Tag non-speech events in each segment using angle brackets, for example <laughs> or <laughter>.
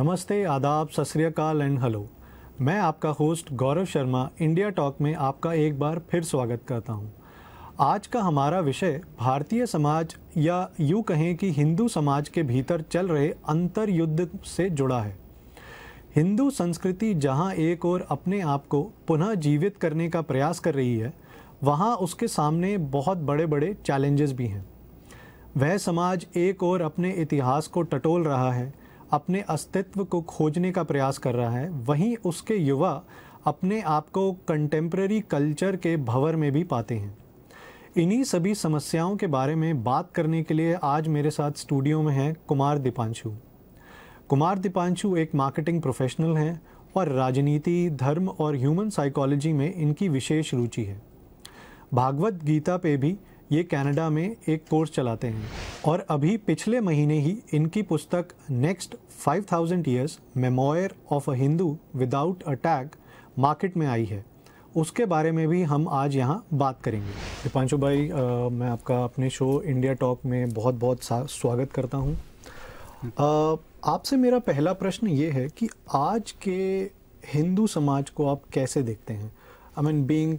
नमस्ते आदाब सत एंड हेलो मैं आपका host Gaurav Sharma India talk में आपका एक बार फिर स्वागत करता हूं। आज का हमारा विषय भारतीय समाज या यूँ कहें कि हिंदू समाज के भीतर चल रहे अंतर युद्ध से जुड़ा है हिंदू संस्कृति जहां एक और अपने आप को पुनः जीवित करने का प्रयास कर रही है वहाँ उसके सामने बहुत बड़े बड़े चैलेंजेस भी हैं वह समाज एक और अपने इतिहास को टटोल रहा है अपने अस्तित्व को खोजने का प्रयास कर रहा है वहीं उसके युवा अपने आप को कंटेम्प्रेरी कल्चर के भंवर में भी पाते हैं इन्हीं सभी समस्याओं के बारे में बात करने के लिए आज मेरे साथ स्टूडियो में हैं कुमार दीपांशु कुमार दीपांशु एक मार्केटिंग प्रोफेशनल हैं और राजनीति धर्म और ह्यूमन साइकोलॉजी में इनकी विशेष रुचि है भागवत गीता पे भी ये कनाडा में एक कोर्स चलाते हैं और अभी पिछले महीने ही इनकी पुस्तक next 5000 thousand years memoir of a Hindu without attack market में आई है उसके बारे में भी हम आज यहाँ बात करेंगे दीपांशु भाई आ, मैं आपका अपने शो इंडिया टॉक में बहुत बहुत स्वागत करता हूँ आपसे मेरा पहला प्रश्न ये है कि आज के हिंदू समाज को आप कैसे देखते हैं I mean being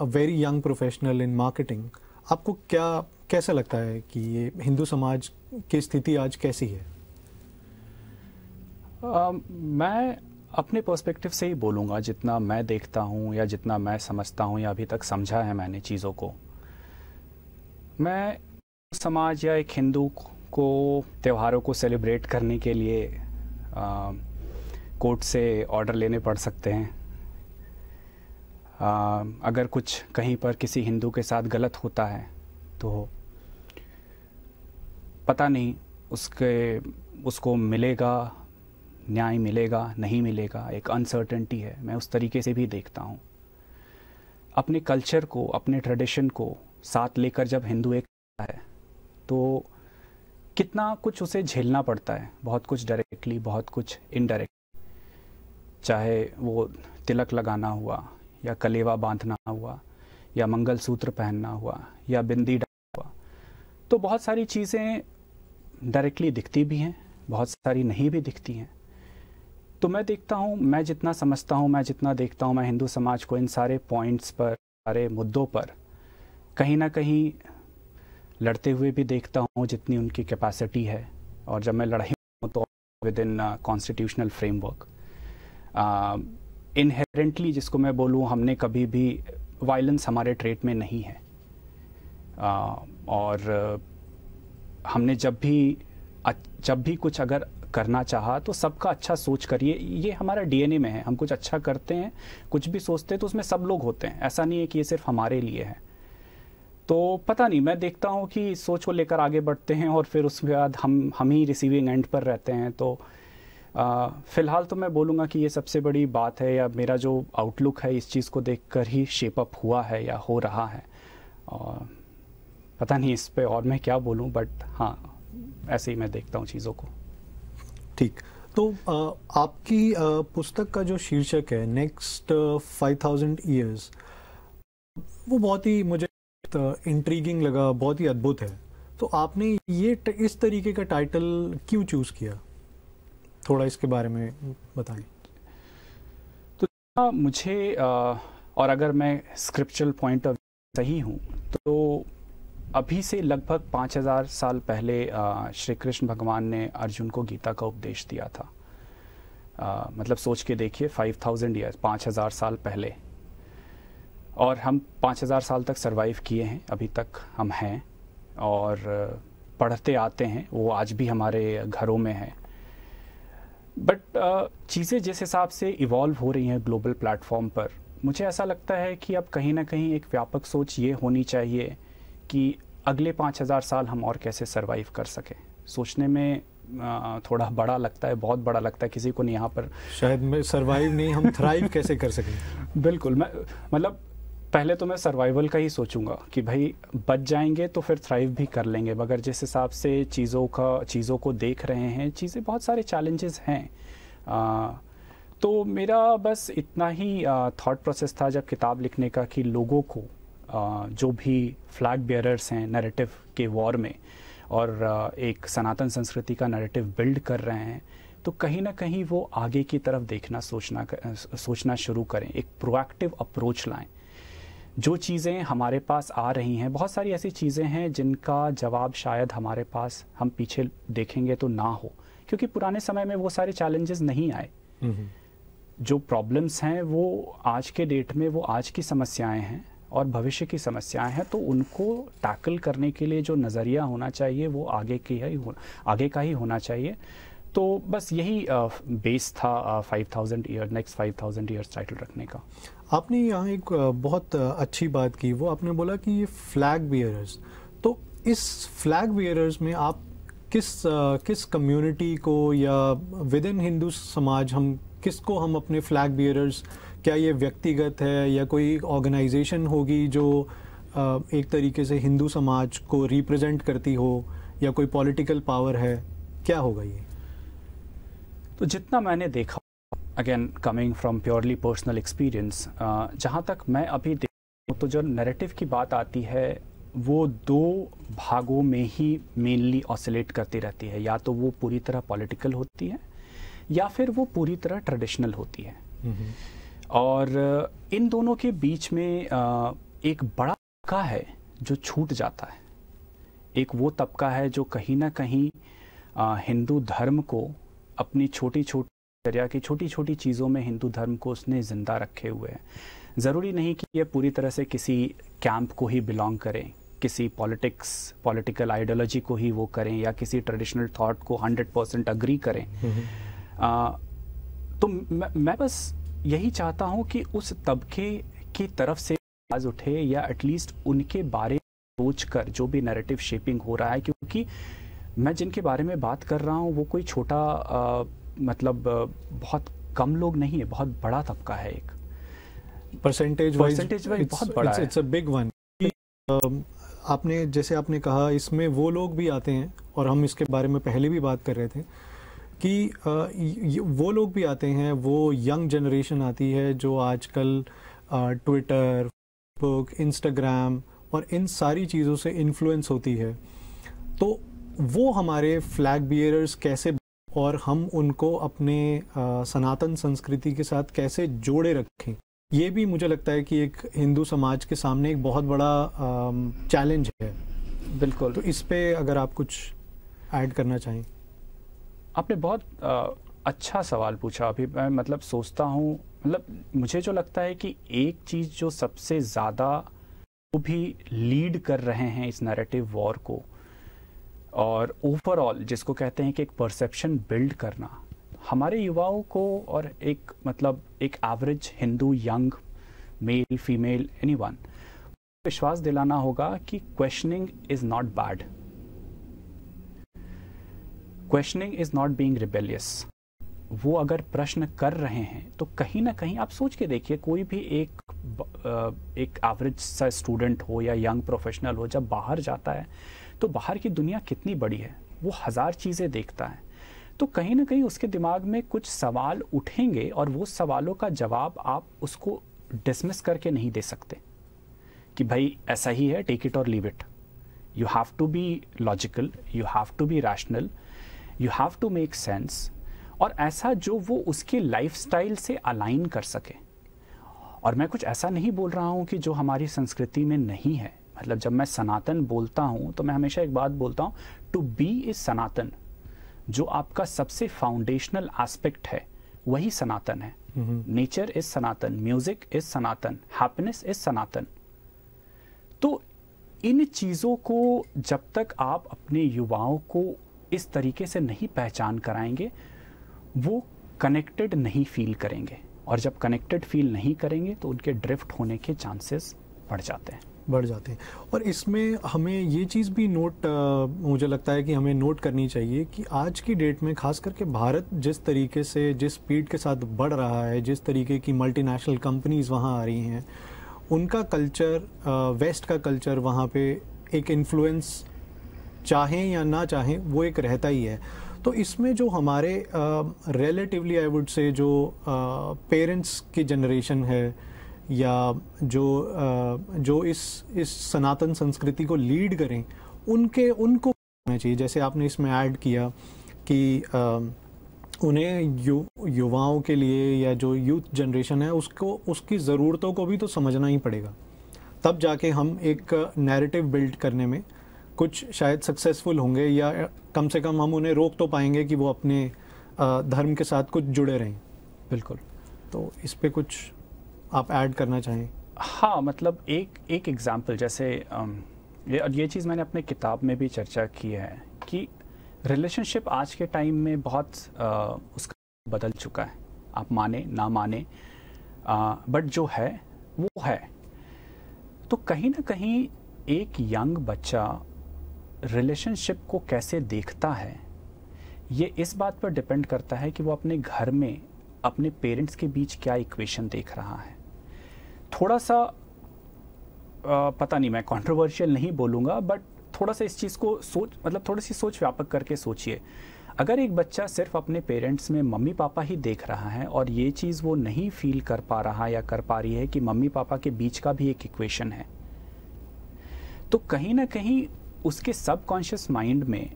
a very young professional in marketing आपको क्या कैसा लगता है कि ये हिंदू समाज की स्थिति आज कैसी है आ, मैं अपने पर्सपेक्टिव से ही बोलूँगा जितना मैं देखता हूँ या जितना मैं समझता हूँ या अभी तक समझा है मैंने चीज़ों को मैं समाज या एक हिंदू को त्योहारों को सेलिब्रेट करने के लिए कोर्ट से ऑर्डर लेने पड़ सकते हैं आ, अगर कुछ कहीं पर किसी हिंदू के साथ गलत होता है तो पता नहीं उसके उसको मिलेगा न्याय मिलेगा नहीं मिलेगा एक अनसर्टेंटी है मैं उस तरीके से भी देखता हूँ अपने कल्चर को अपने ट्रेडिशन को साथ लेकर जब हिंदू एक है तो कितना कुछ उसे झेलना पड़ता है बहुत कुछ डायरेक्टली बहुत कुछ इनडायरेक्टली चाहे वो तिलक लगाना हुआ या कलेवा बांधना हुआ या मंगलसूत्र पहनना हुआ या बिंदी डालना हुआ तो बहुत सारी चीज़ें डायरेक्टली दिखती भी हैं बहुत सारी नहीं भी दिखती हैं तो मैं देखता हूँ मैं जितना समझता हूँ मैं जितना देखता हूँ मैं हिंदू समाज को इन सारे पॉइंट्स पर सारे मुद्दों पर कहीं ना कहीं लड़ते हुए भी देखता हूँ जितनी उनकी कैपेसिटी है और जब मैं लड़ाई हूँ तो within constitutional framework inherently जिसको मैं बोलूँ हमने कभी भी वायलेंस हमारे ट्रेट में नहीं है आ, और हमने जब भी जब भी कुछ अगर करना चाहा तो सबका अच्छा सोच करिए ये हमारा डीएनए में है हम कुछ अच्छा करते हैं कुछ भी सोचते हैं तो उसमें सब लोग होते हैं ऐसा नहीं है कि ये सिर्फ हमारे लिए है तो पता नहीं मैं देखता हूँ कि सोच को लेकर आगे बढ़ते हैं और फिर उसके बाद हम हम ही रिसीविंग एंड पर रहते हैं तो फ़िलहाल तो मैं बोलूँगा कि ये सबसे बड़ी बात है या मेरा जो आउटलुक है इस चीज़ को देख ही शेप अप हुआ है या हो रहा है और पता नहीं इस पर और मैं क्या बोलूँ बट हाँ ऐसे ही मैं देखता हूँ चीज़ों को ठीक तो आ, आपकी पुस्तक का जो शीर्षक है नेक्स्ट फाइव थाउजेंड ईयर्स वो बहुत ही मुझे इंट्रीगिंग लगा बहुत ही अद्भुत है तो आपने ये इस तरीके का टाइटल क्यों चूज़ किया थोड़ा इसके बारे में बताएं तो हाँ, मुझे आ, और अगर मैं स्क्रिप्चुअल पॉइंट ऑफ सही हूँ तो अभी से लगभग 5000 साल पहले श्री कृष्ण भगवान ने अर्जुन को गीता का उपदेश दिया था आ, मतलब सोच के देखिए 5000 ईयर हजार साल पहले और हम 5000 साल तक सरवाइव किए हैं अभी तक हम हैं और पढ़ते आते हैं वो आज भी हमारे घरों में हैं बट uh, चीज़ें जिस हिसाब से इवॉल्व हो रही हैं ग्लोबल प्लेटफॉर्म पर मुझे ऐसा लगता है कि अब कहीं ना कहीं एक व्यापक सोच ये होनी चाहिए कि अगले पाँच हज़ार साल हम और कैसे सर्वाइव कर सकें सोचने में थोड़ा बड़ा लगता है बहुत बड़ा लगता है किसी को नहीं यहाँ पर शायद सर्वाइव नहीं हम थ्राइव <laughs> कैसे कर सकें बिल्कुल मैं मतलब पहले तो मैं सर्वाइवल का ही सोचूंगा कि भाई बच जाएंगे तो फिर थ्राइव भी कर लेंगे मगर जिस हिसाब से चीज़ों का चीज़ों को देख रहे हैं चीज़ें बहुत सारे चैलेंजेस हैं आ, तो मेरा बस इतना ही थॉट प्रोसेस था जब किताब लिखने का कि लोगों को आ, जो भी फ्लैग बेयरर्स हैं नरेटिव के वॉर में और आ, एक सनातन संस्कृति का नरेटिव बिल्ड कर रहे हैं तो कहीं ना कहीं वो आगे की तरफ देखना सोचना सोचना शुरू करें एक प्रोएक्टिव अप्रोच लाएं जो चीज़ें हमारे पास आ रही हैं बहुत सारी ऐसी चीज़ें हैं जिनका जवाब शायद हमारे पास हम पीछे देखेंगे तो ना हो क्योंकि पुराने समय में वो सारे चैलेंजेस नहीं आए जो प्रॉब्लम्स हैं वो आज के डेट में वो आज की समस्याएं हैं और भविष्य की समस्याएं हैं तो उनको टैकल करने के लिए जो नज़रिया होना चाहिए वो आगे की ही आगे का ही होना चाहिए तो बस यही बेस था five thousand year next five thousand years title रखने का आपने यहाँ एक बहुत अच्छी बात की वो आपने बोला कि ये फ्लैग बियरर्स तो इस फ्लैग बियरर्स में आप किस किस कम्युनिटी को या विद इन हिंदू समाज हम किसको हम अपने फ्लैग बियरर्स क्या ये व्यक्तिगत है या कोई ऑर्गेनाइजेशन होगी जो एक तरीके से हिंदू समाज को रिप्रेजेंट करती हो या कोई पॉलिटिकल पावर है क्या होगा ये तो जितना मैंने देखा again coming from purely personal experience जहाँ तक मैं अभी देख तो जो नैरेटिव की बात आती है वो दो भागों में ही मेनली ऑसिलेट करती रहती है या तो वो पूरी तरह पॉलिटिकल होती है या फिर वो पूरी तरह ट्रेडिशनल होती है और uh, इन दोनों के बीच में uh, एक बड़ा तबका है जो छूट जाता है एक वो तबका है जो कहीं ना कहीं uh, हिंदू धर्म को अपनी छोटी छोटी दिनचर्या की छोटी छोटी चीज़ों में हिंदू धर्म को उसने ज़िंदा रखे हुए हैं ज़रूरी नहीं कि ये पूरी तरह से किसी कैंप को ही बिलोंग करें किसी पॉलिटिक्स पॉलिटिकल आइडियोलॉजी को ही वो करें या किसी ट्रेडिशनल थॉट को 100 परसेंट अग्री करें आ, तो मैं, मैं बस यही चाहता हूँ कि उस तबके की तरफ से आवाज़ उठे या एटलीस्ट उनके बारे में सोच कर जो भी नरेटिव शेपिंग हो रहा है क्योंकि मैं जिनके बारे में बात कर रहा हूँ वो कोई छोटा आ, मतलब बहुत कम लोग नहीं है बहुत बड़ा तबका है एक परसेंटेज परसेंटेज बहुत बड़ा इट्स अ बिग वन आपने जैसे आपने कहा इसमें वो लोग भी आते हैं और हम इसके बारे में पहले भी बात कर रहे थे कि वो लोग भी आते हैं वो यंग जनरेशन आती है जो आजकल ट्विटर फेसबुक इंस्टाग्राम और इन सारी चीज़ों से इन्फ्लुएंस होती है तो वो हमारे फ्लैग बियरर्स कैसे और हम उनको अपने सनातन संस्कृति के साथ कैसे जोड़े रखें ये भी मुझे लगता है कि एक हिंदू समाज के सामने एक बहुत बड़ा चैलेंज है बिल्कुल तो इस पर अगर आप कुछ ऐड करना चाहें आपने बहुत आ, अच्छा सवाल पूछा अभी मैं मतलब सोचता हूँ मतलब मुझे जो लगता है कि एक चीज़ जो सबसे ज़्यादा वो भी लीड कर रहे हैं इस नरेटिव वॉर को और ओवरऑल जिसको कहते हैं कि एक परसेप्शन बिल्ड करना हमारे युवाओं को और एक मतलब एक average Hindu young male female anyone विश्वास दिलाना होगा कि questioning is not bad questioning is not being rebellious वो अगर प्रश्न कर रहे हैं तो कहीं ना कहीं आप सोच के देखिए कोई भी एक एक एवरेज सा स्टूडेंट हो या यंग प्रोफेशनल हो जब बाहर जाता है तो बाहर की दुनिया कितनी बड़ी है वो हज़ार चीज़ें देखता है तो कहीं ना कहीं उसके दिमाग में कुछ सवाल उठेंगे और वो सवालों का जवाब आप उसको डिसमिस करके नहीं दे सकते कि भाई ऐसा ही है टेक इट और leave it you have to be logical you have to be rational you have to make sense और ऐसा जो वो उसके लाइफ से अलाइन कर सके और मैं कुछ ऐसा नहीं बोल रहा हूँ कि जो हमारी संस्कृति में नहीं है मतलब जब मैं सनातन बोलता हूँ तो मैं हमेशा एक बात बोलता हूँ टू बी इज सनातन जो आपका सबसे फाउंडेशनल एस्पेक्ट है वही सनातन है nature is sanatan music is sanatan happiness is sanatan तो इन चीज़ों को जब तक आप अपने युवाओं को इस तरीके से नहीं पहचान कराएंगे वो कनेक्टेड नहीं फील करेंगे और जब कनेक्टेड फील नहीं करेंगे तो उनके ड्रिफ्ट होने के चांसेस बढ़ जाते हैं बढ़ जाते हैं और इसमें हमें ये चीज़ भी नोट आ, मुझे लगता है कि हमें नोट करनी चाहिए कि आज की डेट में खास करके भारत जिस तरीके से जिस स्पीड के साथ बढ़ रहा है जिस तरीके की मल्टीनेशनल कंपनीज़ वहाँ आ रही हैं उनका कल्चर आ, वेस्ट का कल्चर वहाँ पे एक इन्फ्लुएंस चाहें या ना चाहें वो एक रहता ही है तो इसमें जो हमारे रिलेटिवली आई वुड से जो पेरेंट्स की जनरेशन है या जो जो इस इस सनातन संस्कृति को लीड करें उनके उनको होना चाहिए जैसे आपने इसमें ऐड किया कि उन्हें यु युवाओं के लिए या जो यूथ जनरेशन है उसको उसकी ज़रूरतों को भी तो समझना ही पड़ेगा तब जाके हम एक नैरेटिव बिल्ड करने में कुछ शायद सक्सेसफुल होंगे या कम से कम हम उन्हें रोक तो पाएंगे कि वो अपने धर्म के साथ कुछ जुड़े रहें बिल्कुल तो इस पर कुछ आप ऐड करना चाहें हाँ मतलब एक एक एग्ज़ाम्पल जैसे ये और ये चीज़ मैंने अपने किताब में भी चर्चा की है कि रिलेशनशिप आज के टाइम में बहुत आ, उसका बदल चुका है आप माने ना माने बट जो है वो है तो कहीं ना कहीं एक यंग बच्चा रिलेशनशिप को कैसे देखता है ये इस बात पर डिपेंड करता है कि वो अपने घर में अपने पेरेंट्स के बीच क्या इक्वेशन देख रहा है थोड़ा सा आ, पता नहीं मैं कंट्रोवर्शियल नहीं बोलूँगा बट थोड़ा सा इस चीज़ को सोच मतलब थोड़ी सी सोच व्यापक करके सोचिए अगर एक बच्चा सिर्फ अपने पेरेंट्स में मम्मी पापा ही देख रहा है और ये चीज़ वो नहीं फील कर पा रहा या कर पा रही है कि मम्मी पापा के बीच का भी एक इक्वेशन है तो कहीं ना कहीं उसके सबकॉन्शियस माइंड में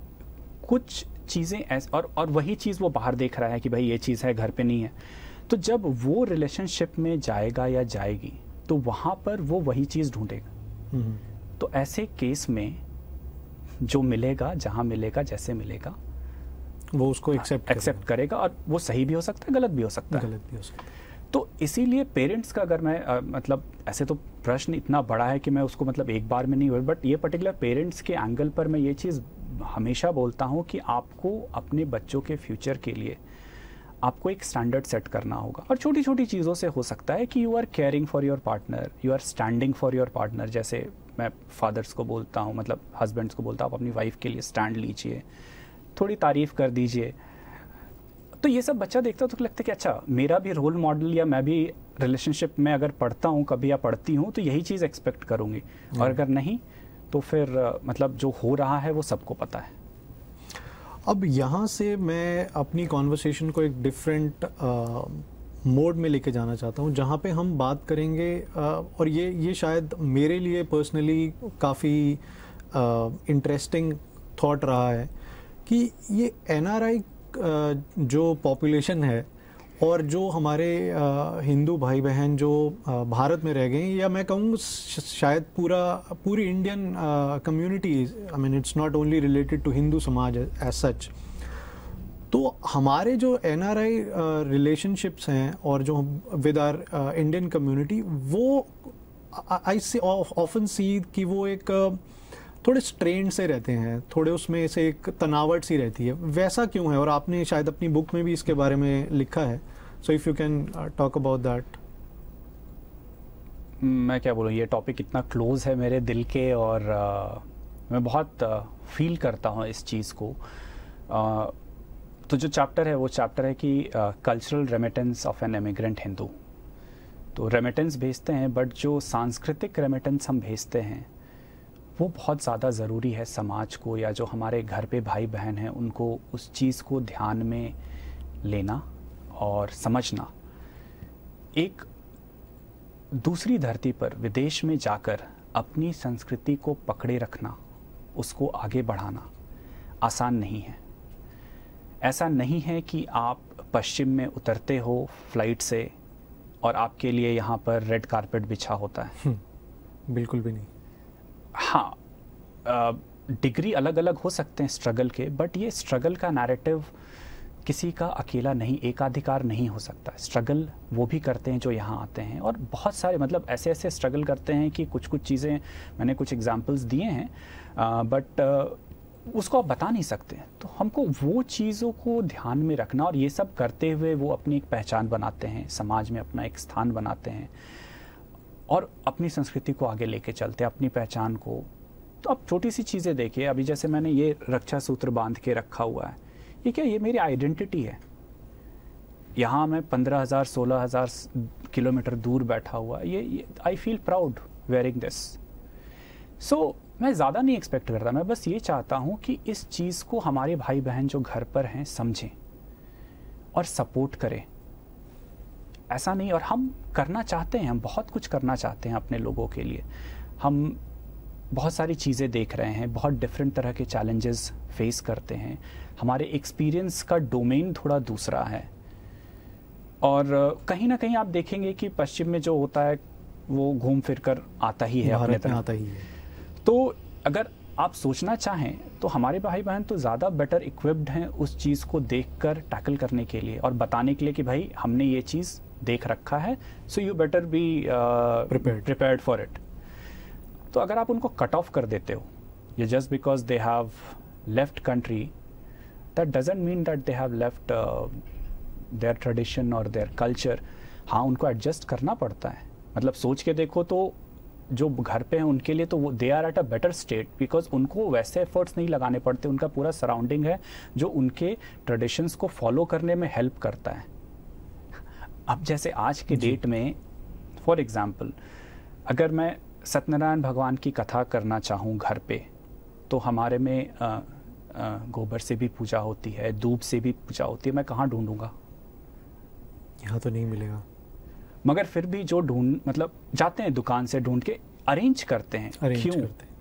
कुछ चीज़ें ऐसे और और वही चीज़ वो बाहर देख रहा है कि भाई ये चीज़ है घर पे नहीं है तो जब वो रिलेशनशिप में जाएगा या जाएगी तो वहाँ पर वो वही चीज़ ढूंढेगा हम्म। तो ऐसे केस में जो मिलेगा जहाँ मिलेगा जैसे मिलेगा वो उसको एक्सेप्ट एक्सेप्ट करेगा और वो सही भी हो सकता है गलत भी हो सकता है गलत भी हो सकता है तो इसीलिए पेरेंट्स का अगर मैं आ, मतलब ऐसे तो प्रश्न इतना बड़ा है कि मैं उसको मतलब एक बार में नहीं हुआ बट ये पर्टिकुलर पेरेंट्स के एंगल पर मैं ये चीज़ हमेशा बोलता हूँ कि आपको अपने बच्चों के फ्यूचर के लिए आपको एक स्टैंडर्ड सेट करना होगा और छोटी छोटी चीज़ों से हो सकता है कि you are caring for your partner you are standing for your partner जैसे मैं फादर्स को बोलता हूँ मतलब हस्बैंड्स को बोलता हूँ आप अपनी वाइफ के लिए स्टैंड लीजिए थोड़ी तारीफ़ कर दीजिए तो ये सब बच्चा देखता तो लगता है कि अच्छा मेरा भी रोल मॉडल या मैं भी रिलेशनशिप में अगर पढ़ता हूँ कभी या पढ़ती हूँ तो यही चीज़ एक्सपेक्ट करूँगी और अगर नहीं तो फिर मतलब जो हो रहा है वो सबको पता है अब यहाँ से मैं अपनी कॉन्वर्सेशन को एक डिफरेंट मोड में लेके जाना चाहता हूँ जहाँ पे हम बात करेंगे आ, और ये ये शायद मेरे लिए पर्सनली काफ़ी इंटरेस्टिंग थॉट रहा है कि ये एन जो पॉपुलेशन है और जो हमारे हिंदू भाई बहन जो भारत में रह गए या मैं कहूँ शायद पूरा पूरी Indian community I mean it's not only related to Hindu समाज एज सच तो हमारे जो एन रिलेशनशिप्स हैं और जो विद आर इंडियन कम्युनिटी वो आई से ऑफन सी कि वो एक uh, थोड़े स्ट्रेन से रहते हैं थोड़े उसमें से एक तनावट सी रहती है वैसा क्यों है और आपने शायद अपनी बुक में भी इसके बारे में लिखा है so if you can talk about that मैं क्या बोलूँ ये टॉपिक इतना क्लोज है मेरे दिल के और आ, uh, मैं बहुत फील uh, करता हूँ इस चीज़ को आ, uh, तो जो चैप्टर है वो चैप्टर है कि cultural remittance of an emigrant Hindu तो रेमिटेंस भेजते हैं बट जो सांस्कृतिक रेमिटेंस हम भेजते हैं वो बहुत ज़्यादा ज़रूरी है समाज को या जो हमारे घर पे भाई बहन हैं उनको उस चीज़ को ध्यान में लेना और समझना एक दूसरी धरती पर विदेश में जाकर अपनी संस्कृति को पकड़े रखना उसको आगे बढ़ाना आसान नहीं है ऐसा नहीं है कि आप पश्चिम में उतरते हो फ्लाइट से और आपके लिए यहाँ पर रेड कारपेट बिछा होता है हम्म, बिल्कुल भी नहीं हाँ डिग्री अलग अलग हो सकते हैं स्ट्रगल के बट ये स्ट्रगल का नैरेटिव किसी का अकेला नहीं एकाधिकार नहीं हो सकता स्ट्रगल वो भी करते हैं जो यहाँ आते हैं और बहुत सारे मतलब ऐसे ऐसे स्ट्रगल करते हैं कि कुछ कुछ चीज़ें मैंने कुछ एग्जांपल्स दिए हैं आ, बट आ, उसको आप बता नहीं सकते तो हमको वो चीज़ों को ध्यान में रखना और ये सब करते हुए वो अपनी एक पहचान बनाते हैं समाज में अपना एक स्थान बनाते हैं और अपनी संस्कृति को आगे लेके चलते अपनी पहचान को तो अब छोटी सी चीज़ें देखिए अभी जैसे मैंने ये रक्षा सूत्र बांध के रखा हुआ है ये क्या ये मेरी आइडेंटिटी है यहाँ मैं पंद्रह हज़ार सोलह हज़ार किलोमीटर दूर बैठा हुआ ये I feel proud wearing this so मैं ज़्यादा नहीं एक्सपेक्ट करता मैं बस ये चाहता हूँ कि इस चीज़ को हमारे भाई बहन जो घर पर हैं समझें और सपोर्ट करें ऐसा नहीं और हम करना चाहते हैं हम बहुत कुछ करना चाहते हैं अपने लोगों के लिए हम बहुत सारी चीज़ें देख रहे हैं बहुत डिफरेंट तरह के चैलेंजेस फेस करते हैं हमारे एक्सपीरियंस का डोमेन थोड़ा दूसरा है और कहीं ना कहीं आप देखेंगे कि पश्चिम में जो होता है वो घूम फिर कर आता ही है अपने तरह आता ही है तो अगर आप सोचना चाहें तो हमारे भाई बहन तो ज़्यादा बेटर इक्विप्ड हैं उस चीज़ को देखकर टैकल करने के लिए और बताने के लिए कि भाई हमने ये चीज़ देख रखा है so you better be prepared for it तो अगर आप उनको कट ऑफ कर देते हो ये just because they have left country that doesn't mean that they have left their tradition और देयर कल्चर हाँ उनको एडजस्ट करना पड़ता है मतलब सोच के देखो तो जो घर पे हैं उनके लिए तो वो they are at a better state because उनको वैसे एफर्ट्स नहीं लगाने पड़ते उनका पूरा सराउंडिंग है जो उनके ट्रेडिशंस को फॉलो करने में हेल्प करता है अब जैसे आज के डेट में फॉर एग्ज़ाम्पल अगर मैं सत्यनारायण भगवान की कथा करना चाहूँ घर पे तो हमारे में आ, आ, गोबर से भी पूजा होती है धूप से भी पूजा होती है मैं कहाँ ढूंढूंगा यहाँ तो नहीं मिलेगा मगर फिर भी जो ढूंढ मतलब जाते हैं दुकान से ढूंढ के अरेंज करते हैं अरेंज क्यों करते हैं।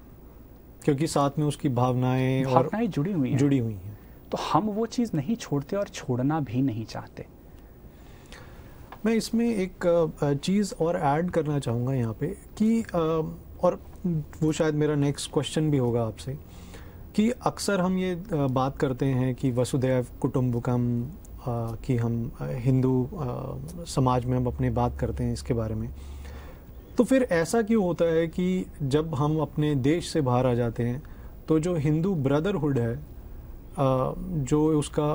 क्योंकि साथ में उसकी भावनाएं भावनाएं जुड़ी हुई हैं जुड़ी हुई हैं तो हम वो चीज़ नहीं छोड़ते और छोड़ना भी नहीं चाहते मैं इसमें एक चीज़ और ऐड करना चाहूँगा यहाँ पे कि और वो शायद मेरा नेक्स्ट क्वेश्चन भी होगा आपसे कि अक्सर हम ये बात करते हैं कि वसुदेव कुटुम्बकम कि हम हिंदू समाज में हम अपने बात करते हैं इसके बारे में तो फिर ऐसा क्यों होता है कि जब हम अपने देश से बाहर आ जाते हैं तो जो हिंदू ब्रदरहुड है जो उसका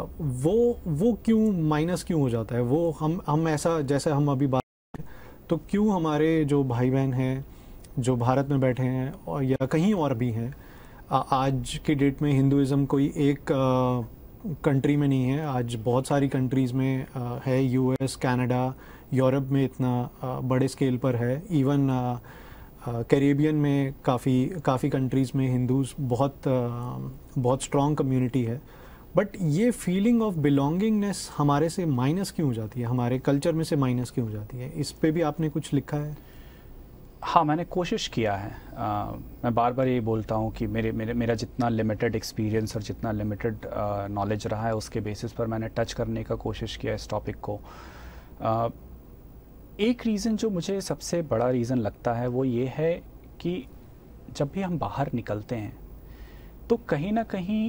वो वो क्यों माइनस क्यों हो जाता है वो हम हम ऐसा जैसे हम अभी बात तो क्यों हमारे जो भाई बहन हैं जो भारत में बैठे हैं और या कहीं और भी हैं आज के डेट में हिंदुज़म कोई एक कंट्री में नहीं है आज बहुत सारी कंट्रीज़ में आ, है यूएस कनाडा यूरोप में इतना आ, बड़े स्केल पर है इवन कैरेबियन में काफ़ी काफ़ी कंट्रीज़ में हिंदूज़ बहुत आ, बहुत स्ट्रॉन्ग कम्युनिटी है बट ये फीलिंग ऑफ बिलोंगिंगनेस हमारे से माइनस क्यों हो जाती है हमारे कल्चर में से माइनस क्यों हो जाती है इस पर भी आपने कुछ लिखा है हाँ मैंने कोशिश किया है आ, मैं बार बार ये बोलता हूँ कि मेरे मेरे मेरा जितना लिमिटेड एक्सपीरियंस और जितना लिमिटेड नॉलेज रहा है उसके बेसिस पर मैंने टच करने का कोशिश किया इस टॉपिक को आ, एक रीज़न जो मुझे सबसे बड़ा रीज़न लगता है वो ये है कि जब भी हम बाहर निकलते हैं तो कहीं ना कहीं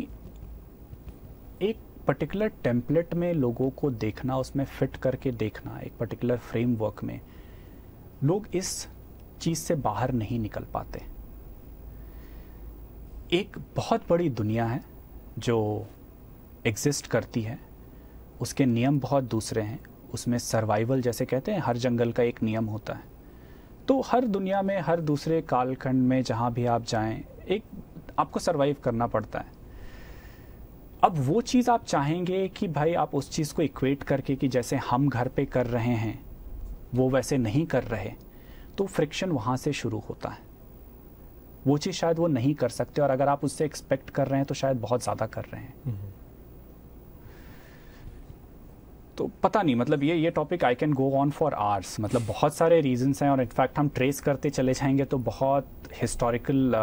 एक पर्टिकुलर टेम्पलेट में लोगों को देखना उसमें फिट करके देखना एक पर्टिकुलर फ्रेमवर्क में लोग इस चीज़ से बाहर नहीं निकल पाते एक बहुत बड़ी दुनिया है जो एग्जिस्ट करती है उसके नियम बहुत दूसरे हैं उसमें सर्वाइवल जैसे कहते हैं हर जंगल का एक नियम होता है तो हर दुनिया में हर दूसरे कालखंड में जहाँ भी आप जाएं एक आपको सर्वाइव करना पड़ता है अब वो चीज़ आप चाहेंगे कि भाई आप उस चीज़ को इक्वेट करके कि जैसे हम घर पे कर रहे हैं वो वैसे नहीं कर रहे तो फ्रिक्शन वहाँ से शुरू होता है वो चीज़ शायद वो नहीं कर सकते और अगर आप उससे एक्सपेक्ट कर रहे हैं तो शायद बहुत ज़्यादा कर रहे हैं हम्म। तो पता नहीं मतलब ये ये topic I can go on for hours मतलब बहुत सारे रीजंस हैं और इनफैक्ट हम ट्रेस करते चले जाएंगे तो बहुत हिस्टोरिकल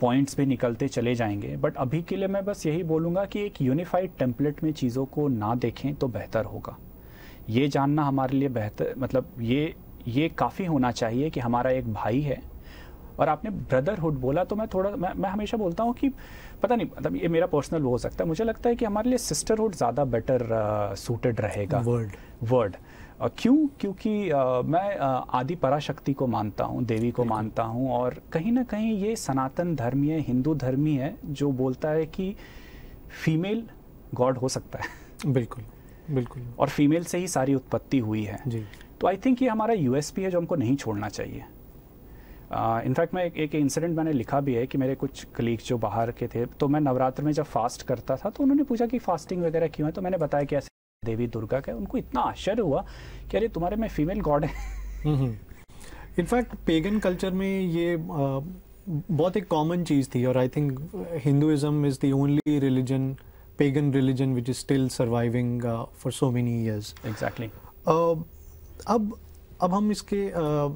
पॉइंट्स भी निकलते चले जाएंगे बट अभी के लिए मैं बस यही बोलूँगा कि एक यूनिफाइड टेम्पलेट में चीज़ों को ना देखें तो बेहतर होगा ये जानना हमारे लिए बेहतर मतलब ये ये काफ़ी होना चाहिए कि हमारा एक भाई है और आपने ब्रदरहुड बोला तो मैं थोड़ा मैं मैं हमेशा बोलता हूँ कि पता नहीं मतलब ये मेरा पर्सनल वो हो सकता है मुझे लगता है कि हमारे लिए सिस्टरहुड ज़्यादा बेटर सूटेड रहेगा वर्ड वर्ड क्यों क्योंकि मैं आदि पराशक्ति को मानता हूँ देवी को मानता हूँ और कहीं ना कहीं ये सनातन धर्मी है हिंदू धर्मी है जो बोलता है कि फीमेल गॉड हो सकता है बिल्कुल बिल्कुल और फीमेल से ही सारी उत्पत्ति हुई है जी तो आई थिंक ये हमारा यूएसपी है जो हमको नहीं छोड़ना चाहिए इनफैक्ट uh, मैं एक, एक इंसिडेंट मैंने लिखा भी है कि मेरे कुछ कलीग जो बाहर के थे तो मैं नवरात्र में जब फास्ट करता था तो उन्होंने पूछा कि फास्टिंग वगैरह क्यों है तो मैंने बताया कि ऐसे देवी दुर्गा का उनको इतना आश्चर्य हुआ कि अरे तुम्हारे में फीमेल गॉड है इनफैक्ट पेगन कल्चर में ये बहुत एक कॉमन चीज़ थी और I think Hinduism is the only religion pagan religion which is still surviving for so many years exactly अब अब हम इसके uh,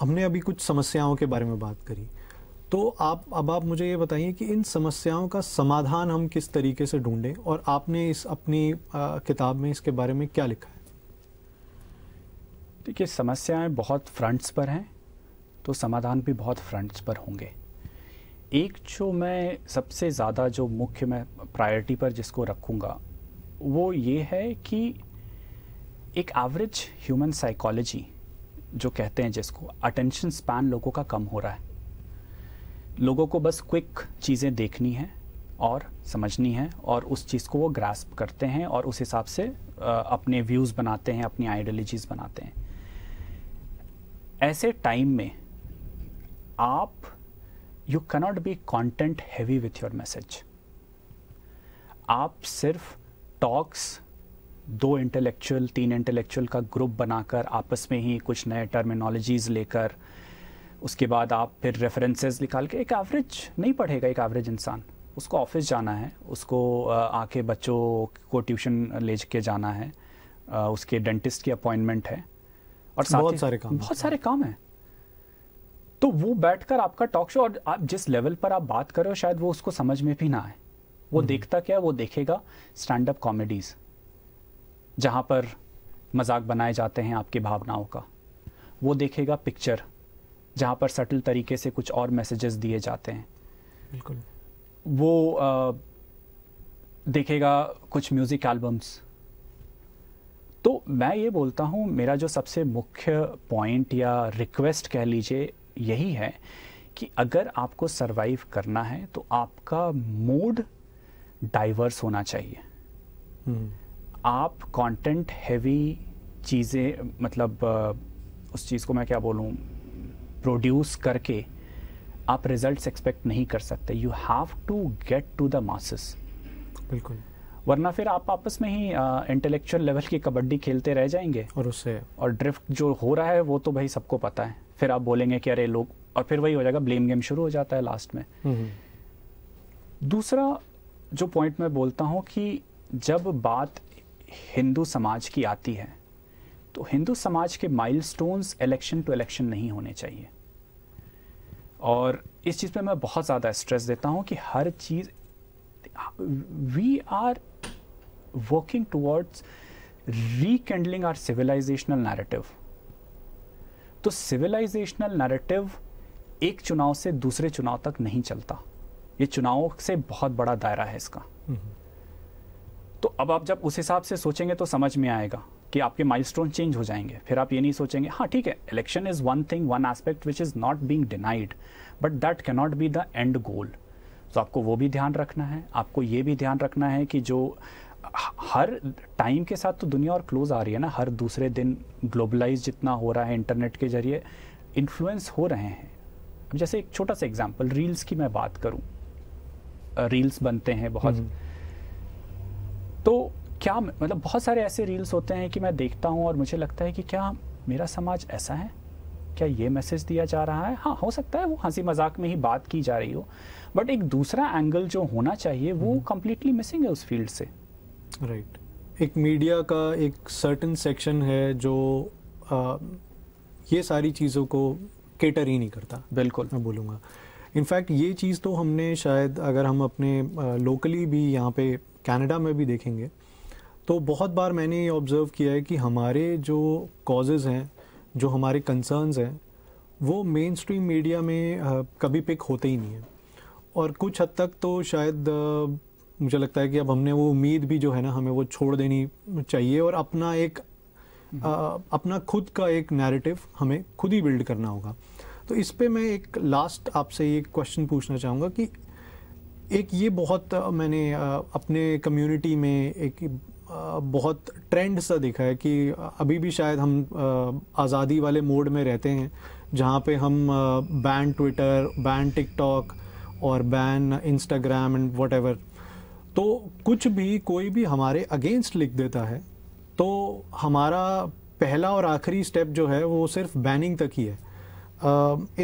हमने अभी कुछ समस्याओं के बारे में बात करी तो आप अब आप मुझे ये बताइए कि इन समस्याओं का समाधान हम किस तरीके से ढूंढें और आपने इस अपनी आ, किताब में इसके बारे में क्या लिखा है देखिए समस्याएं बहुत फ्रंट्स पर हैं तो समाधान भी बहुत फ्रंट्स पर होंगे एक जो मैं सबसे ज़्यादा जो मुख्य मैं प्रायोरिटी पर जिसको रखूँगा वो ये है कि एक एवरेज ह्यूमन साइकोलॉजी जो कहते हैं जिसको अटेंशन स्पैन लोगों का कम हो रहा है लोगों को बस क्विक चीज़ें देखनी है और समझनी है और उस चीज़ को वो ग्रास्प करते हैं और उस हिसाब से अपने व्यूज़ बनाते हैं अपनी आइडियोलॉजीज़ बनाते हैं ऐसे टाइम में आप you cannot be content heavy with your message आप सिर्फ टॉक्स दो इंटेलेक्चुअल तीन इंटेलेक्चुअल का ग्रुप बनाकर आपस में ही कुछ नए टर्मिनोलॉजीज़ लेकर उसके बाद आप फिर रेफरेंसेस निकाल के एक एवरेज नहीं पढ़ेगा एक एवरेज इंसान उसको ऑफिस जाना है उसको आके बच्चों को ट्यूशन ले के जाना है उसके डेंटिस्ट की अपॉइंटमेंट है और साथ बहुत सारे काम बहुत सारे काम हैं तो वो बैठकर आपका टॉक शो और आप जिस लेवल पर आप बात करो शायद वो उसको समझ में भी ना आए वो हम्म। देखता क्या वो देखेगा स्टैंड अप कॉमेडीज जहाँ पर मजाक बनाए जाते हैं आपकी भावनाओं का वो देखेगा पिक्चर जहाँ पर सटल तरीके से कुछ और मैसेजेस दिए जाते हैं बिल्कुल वो आ, देखेगा कुछ म्यूज़िक एल्बम्स तो मैं ये बोलता हूँ मेरा जो सबसे मुख्य पॉइंट या रिक्वेस्ट कह लीजिए यही है कि अगर आपको सरवाइव करना है तो आपका मूड डाइवर्स होना चाहिए hmm. आप कंटेंट हैवी चीज़ें मतलब उस चीज़ को मैं क्या बोलूँ प्रोड्यूस करके आप रिजल्ट्स एक्सपेक्ट नहीं कर सकते you have to get to the masses बिल्कुल वरना फिर आप आपस में ही इंटेलेक्चुअल लेवल की कबड्डी खेलते रह जाएंगे और उससे और ड्रिफ्ट जो हो रहा है वो तो भाई सबको पता है फिर आप बोलेंगे कि अरे लोग और फिर वही हो जाएगा ब्लेम गेम शुरू हो जाता है लास्ट में हम्म, हम्म। दूसरा जो पॉइंट मैं बोलता हूँ कि जब बात हिंदू समाज की आती है तो हिंदू समाज के माइलस्टोन्स इलेक्शन टू इलेक्शन नहीं होने चाहिए और इस चीज़ पे मैं बहुत ज़्यादा स्ट्रेस देता हूँ कि हर चीज़ we are working towards rekindling our civilizational narrative तो सिविलाइजेशनल नैरेटिव एक चुनाव से दूसरे चुनाव तक नहीं चलता ये चुनाव से बहुत बड़ा दायरा है इसका हम्म। तो अब आप जब उस हिसाब से सोचेंगे तो समझ में आएगा कि आपके माइलस्टोन चेंज हो जाएंगे फिर आप ये नहीं सोचेंगे हाँ ठीक है election is one thing one aspect which is not being denied but that cannot be the end goal तो आपको वो भी ध्यान रखना है आपको ये भी ध्यान रखना है कि जो हर टाइम के साथ तो दुनिया और क्लोज आ रही है ना हर दूसरे दिन ग्लोबलाइज जितना हो रहा है इंटरनेट के जरिए इन्फ्लुएंस हो रहे हैं जैसे एक छोटा सा एग्जाम्पल रील्स की मैं बात करूँ रील्स बनते हैं बहुत हम्म। तो क्या मतलब बहुत सारे ऐसे रील्स होते हैं कि मैं देखता हूँ और मुझे लगता है कि क्या मेरा समाज ऐसा है क्या ये मैसेज दिया जा रहा है हाँ हो सकता है वो हंसी मजाक में ही बात की जा रही हो बट एक दूसरा एंगल जो होना चाहिए वो कम्प्लीटली हम्म। मिसिंग है उस फील्ड से राइट right. एक मीडिया का एक सर्टन सेक्शन है जो आ, ये सारी चीज़ों को केटर ही नहीं करता बिल्कुल मैं बोलूँगा इनफैक्ट ये चीज़ तो हमने शायद अगर हम अपने लोकली भी यहाँ पे कनाडा में भी देखेंगे तो बहुत बार मैंने ये ऑब्ज़र्व किया है कि हमारे जो कॉजेज़ हैं जो हमारे कंसर्नस हैं वो मेन स्ट्रीम मीडिया में कभी पिक होते ही नहीं हैं और कुछ हद तक तो शायद मुझे लगता है कि अब हमने वो उम्मीद भी जो है ना हमें वो छोड़ देनी चाहिए और अपना एक आ, अपना खुद का एक नैरेटिव हमें खुद ही बिल्ड करना होगा तो इस पे मैं एक लास्ट आपसे ये क्वेश्चन पूछना चाहूँगा कि एक ये बहुत मैंने अपने कम्युनिटी में एक बहुत ट्रेंड सा दिखा है कि अभी भी शायद हम आज़ादी वाले मोड में रहते हैं जहाँ पे हम बैन ट्विटर बैन टिकटॉक और बैन इंस्टाग्राम एंड वट तो कुछ भी कोई भी हमारे अगेंस्ट लिख देता है तो हमारा पहला और आखिरी स्टेप जो है वो सिर्फ बैनिंग तक ही है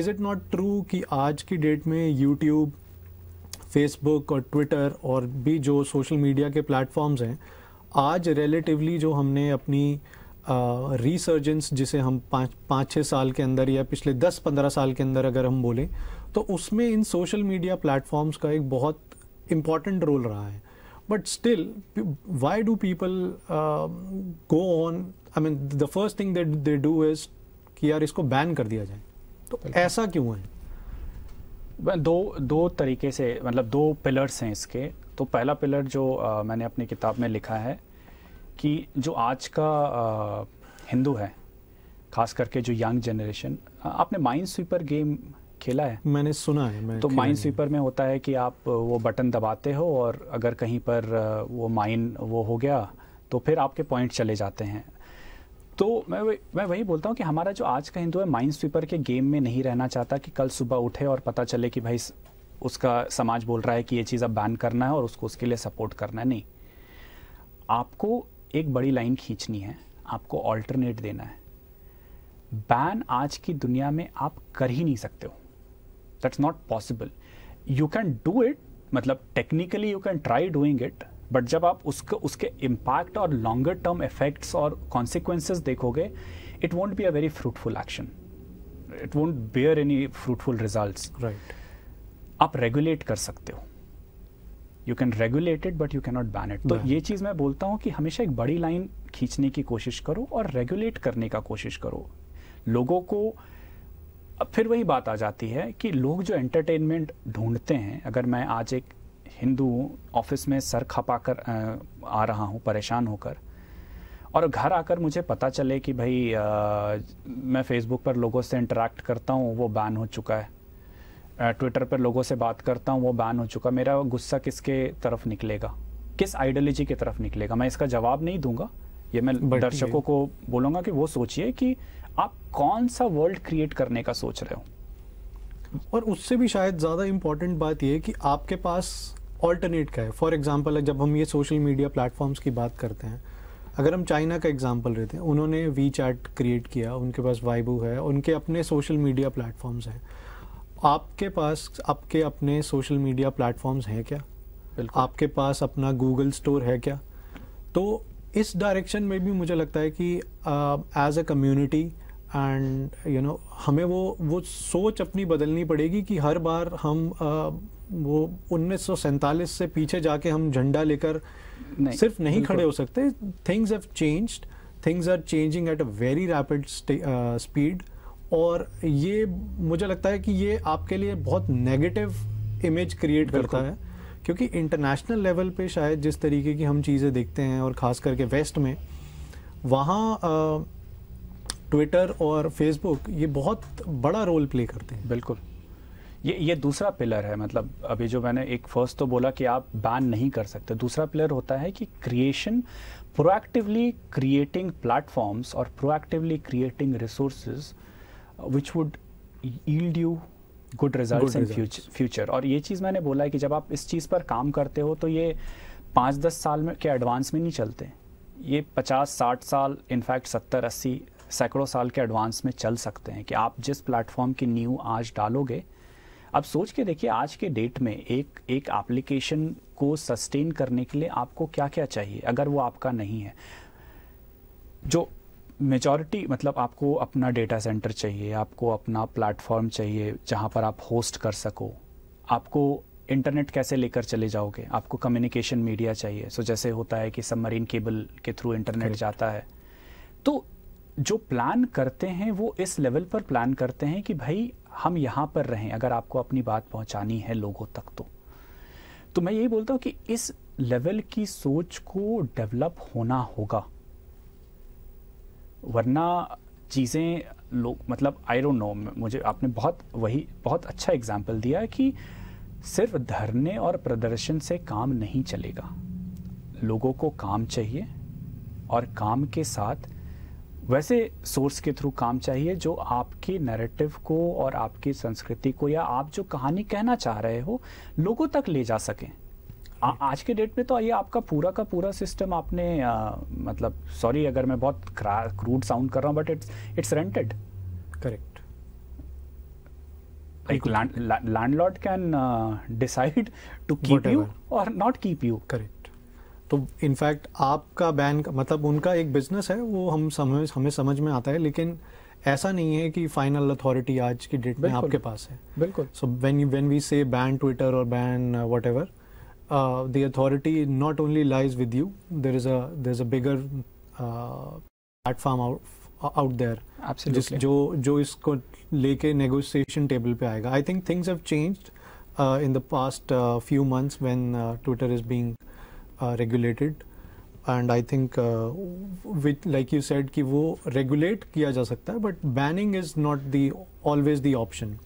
इज़ इट नॉट ट्रू कि आज की डेट में यूट्यूब फेसबुक और ट्विटर और भी जो सोशल मीडिया के प्लेटफॉर्म्स हैं आज रिलेटिवली जो हमने अपनी रिसर्जेंस जिसे हम पाँच पाँच छः साल के अंदर या पिछले दस पंद्रह साल के अंदर अगर हम बोलें तो उसमें इन सोशल मीडिया प्लेटफॉर्म्स का एक बहुत इम्पॉर्टेंट रोल रहा है but still why do people go on I mean the first thing that they do is कि यार इसको बैन कर दिया जाए तो ऐसा क्यों है दो दो तरीके से मतलब दो पिलर्स हैं इसके तो पहला पिलर जो आ, मैंने अपनी किताब में लिखा है कि जो आज का आ, हिंदू है खास करके जो यंग जनरेशन आपने माइंड स्वीपर गेम खेला है मैंने सुना है मैं तो माइंड स्वीपर में होता है कि आप वो बटन दबाते हो और अगर कहीं पर वो माइंड वो हो गया तो फिर आपके पॉइंट चले जाते हैं तो मैं वही मैं वही बोलता हूँ कि हमारा जो आज का हिंदू है माइंड स्वीपर के गेम में नहीं रहना चाहता कि कल सुबह उठे और पता चले कि भाई उसका समाज बोल रहा है कि ये चीज़ अब बैन करना है और उसको उसके लिए सपोर्ट करना है नहीं आपको एक बड़ी लाइन खींचनी है आपको ऑल्टरनेट देना है बैन आज की दुनिया में आप कर ही नहीं सकते हो that's not possible you can do it मतलब technically you can try doing it but जब आप उसके उसके इम्पैक्ट और लॉन्गर टर्म इफेक्ट्स और कॉन्सिक्वेंसेज देखोगे it won't be a very fruitful action it won't bear any fruitful result right आप regulate कर सकते हो you can regulate it but you cannot ban it तो ये चीज़ मैं बोलता हूँ कि हमेशा एक बड़ी लाइन खींचने की कोशिश करो और रेगुलेट करने का कोशिश करो लोगों को फिर वही बात आ जाती है कि लोग जो एंटरटेनमेंट ढूंढते हैं अगर मैं आज एक हिंदू ऑफिस में सर खपा कर आ रहा हूँ परेशान होकर और घर आकर मुझे पता चले कि भाई आ, मैं फेसबुक पर लोगों से इंटरेक्ट करता हूँ वो बैन हो चुका है ट्विटर पर लोगों से बात करता हूँ वो बैन हो चुका मेरा गुस्सा किसके तरफ निकलेगा किस आइडियोलॉजी की तरफ निकलेगा मैं इसका जवाब नहीं दूंगा ये मैं दर्शकों को बोलूंगा कि वो सोचिए कि आप कौन सा वर्ल्ड क्रिएट करने का सोच रहे हो और उससे भी शायद ज़्यादा इंपॉर्टेंट बात यह है कि आपके पास ऑल्टरनेट का है फॉर एग्जाम्पल जब हम ये सोशल मीडिया प्लेटफॉर्म्स की बात करते हैं अगर हम चाइना का एग्जाम्पल रहते हैं उन्होंने वी चैट क्रिएट किया उनके पास वाइबू है उनके अपने सोशल मीडिया प्लेटफॉर्म्स हैं आपके पास आपके अपने सोशल मीडिया प्लेटफॉर्म्स हैं क्या आपके पास अपना गूगल स्टोर है क्या तो इस डायरेक्शन में भी मुझे लगता है कि as a community and you know हमें वो वो सोच अपनी बदलनी पड़ेगी कि हर बार हम uh, वो उन्नीस से पीछे जाके हम झंडा लेकर नहीं, सिर्फ नहीं खड़े हो सकते things have changed things are changing at a very rapid speed और ये मुझे लगता है कि ये आपके लिए बहुत नेगेटिव इमेज क्रिएट करता है क्योंकि इंटरनेशनल लेवल पे शायद जिस तरीके की हम चीज़ें देखते हैं और ख़ास करके वेस्ट में वहाँ ट्विटर और फेसबुक ये बहुत बड़ा रोल प्ले करते हैं बिल्कुल ये ये दूसरा पिलर है मतलब अभी जो मैंने एक फर्स्ट तो बोला कि आप बैन नहीं कर सकते दूसरा पिलर होता है कि क्रिएशन प्रोएक्टिवली क्रिएटिंग प्लेटफॉर्म्स और proactively creating resources which would yield you good result in future और ये चीज़ मैंने बोला है कि जब आप इस चीज़ पर काम करते हो तो ये पाँच दस साल में के एडवांस में नहीं चलते ये पचास साठ साल इनफैक्ट सत्तर अस्सी सैकड़ों साल के एडवांस में चल सकते हैं कि आप जिस प्लेटफॉर्म की न्यू आज डालोगे अब सोच के देखिए आज के डेट में एक एक एप्लीकेशन को सस्टेन करने के लिए आपको क्या क्या चाहिए अगर वो आपका नहीं है जो मेजॉरिटी मतलब आपको अपना डेटा सेंटर चाहिए आपको अपना प्लेटफॉर्म चाहिए जहाँ पर आप होस्ट कर सको आपको इंटरनेट कैसे लेकर चले जाओगे आपको कम्युनिकेशन मीडिया चाहिए सो so, जैसे होता है कि सबमरीन केबल के थ्रू इंटरनेट जाता है तो जो प्लान करते हैं वो इस लेवल पर प्लान करते हैं कि भाई हम यहाँ पर रहें अगर आपको अपनी बात पहुँचानी है लोगों तक तो तो मैं यही बोलता हूँ कि इस लेवल की सोच को डेवलप होना होगा वरना चीज़ें लोग मतलब आई डोंट नो मुझे आपने बहुत वही बहुत अच्छा एग्जाम्पल दिया कि सिर्फ धरने और प्रदर्शन से काम नहीं चलेगा लोगों को काम चाहिए और काम के साथ वैसे सोर्स के थ्रू काम चाहिए जो आपके नैरेटिव को और आपकी संस्कृति को या आप जो कहानी कहना चाह रहे हो लोगों तक ले जा सकें आ, आज के डेट में तो ये आपका पूरा का पूरा सिस्टम आपने आ, मतलब सॉरी अगर मैं बहुत क्रूड साउंड कर रहा हूँ but it's it's rented correct एक landlord can decide to keep you or not keep you correct तो इनफैक्ट आपका बैंक मतलब उनका एक बिजनेस है वो हम समझ हमें समझ में आता है लेकिन ऐसा नहीं है कि फाइनल अथॉरिटी आज की डेट में आपके पास है बिल्कुल so when when we say ban Twitter और ban whatever Uh, the authority not only lies with you. There is a there's a bigger uh, platform out out there. Absolutely. Jo jo isko leke negotiation table I think things have changed uh, in the past few months when Twitter is being regulated, and I think with like you said ki wo regulate kiya ja sakta, but banning is not always the option.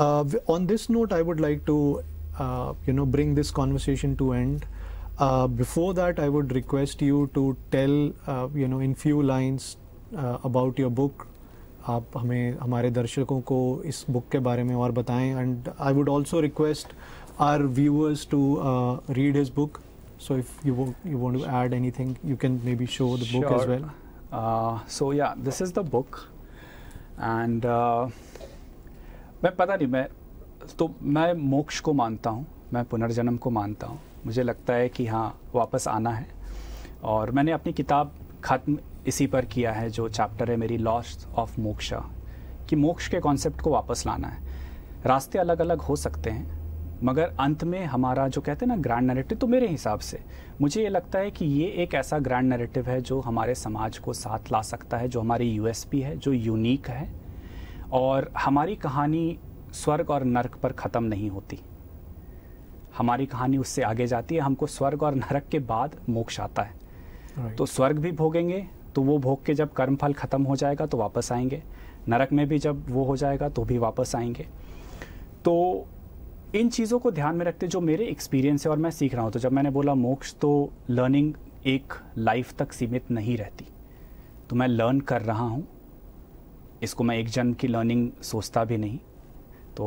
on this note, I would like to uh, you know bring this conversation to end uh, before that i would request you to tell uh, you know in few lines about your book आप हमें हमारे दर्शकों को इस book के बारे में और बताएं and I would also request our viewers to read his book so if you you want to add anything you can maybe show the book as well so yeah this is the book and मैं पता नहीं मैं तो मैं मोक्ष को मानता हूँ मैं पुनर्जन्म को मानता हूँ मुझे लगता है कि हाँ वापस आना है और मैंने अपनी किताब ख़त्म इसी पर किया है जो चैप्टर है मेरी लॉस्ट ऑफ मोक्षा कि मोक्ष के कॉन्सेप्ट को वापस लाना है रास्ते अलग अलग हो सकते हैं मगर अंत में हमारा जो कहते हैं ना ग्रैंड नरेटिव तो मेरे हिसाब से मुझे ये लगता है कि ये एक ऐसा ग्रैंड नरेटिव है जो हमारे समाज को साथ ला सकता है जो हमारी यूएसपी है जो यूनिक है और हमारी कहानी स्वर्ग और नरक पर ख़त्म नहीं होती हमारी कहानी उससे आगे जाती है हमको स्वर्ग और नरक के बाद मोक्ष आता है तो स्वर्ग भी भोगेंगे तो वो भोग के जब कर्म फल ख़त्म हो जाएगा तो वापस आएंगे नरक में भी जब वो हो जाएगा तो भी वापस आएंगे तो इन चीज़ों को ध्यान में रखते जो मेरे एक्सपीरियंस है और मैं सीख रहा हूँ तो जब मैंने बोला मोक्ष तो लर्निंग एक लाइफ तक सीमित नहीं रहती तो मैं लर्न कर रहा हूँ इसको मैं एक जन्म की लर्निंग सोचता भी नहीं तो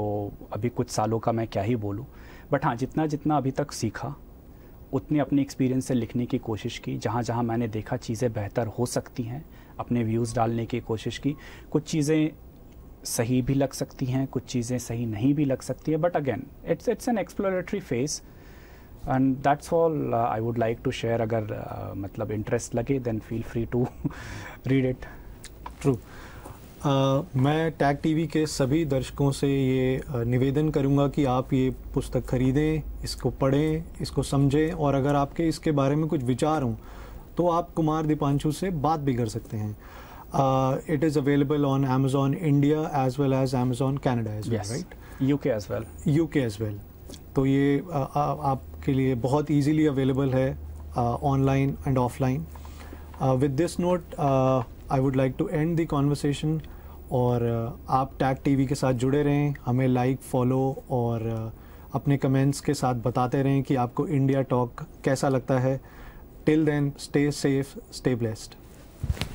अभी कुछ सालों का मैं क्या ही बोलूँ बट हाँ जितना जितना अभी तक सीखा उतने अपने एक्सपीरियंस से लिखने की कोशिश की जहाँ जहाँ मैंने देखा चीज़ें बेहतर हो सकती हैं अपने व्यूज़ डालने की कोशिश की कुछ चीज़ें सही भी लग सकती हैं कुछ चीज़ें सही नहीं भी लग सकती है but again it's it's an exploratory phase and that's all I would like to share अगर uh, मतलब इंटरेस्ट लगे then feel free to read it through uh, मैं टैग टीवी के सभी दर्शकों से ये निवेदन करूंगा कि आप ये पुस्तक खरीदें इसको पढ़ें इसको समझें और अगर आपके इसके बारे में कुछ विचार हों तो आप कुमार दीपांशु से बात भी कर सकते हैं it is available on Amazon India as well as Amazon Canada as well right K as well UK as well तो ये uh, आपके लिए बहुत ईजीली अवेलेबल है online and offline with this note I would like to end the conversation और आप tag TV के साथ जुड़े रहें हमें लाइक फॉलो और अपने कमेंट्स के साथ बताते रहें कि आपको इंडिया टॉक कैसा लगता है till then stay safe stay blessed